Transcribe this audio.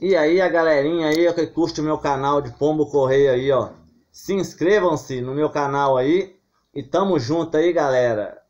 E aí a galerinha aí que curte o meu canal de Pombo Correia aí, ó. Se inscrevam-se no meu canal aí e tamo junto aí, galera.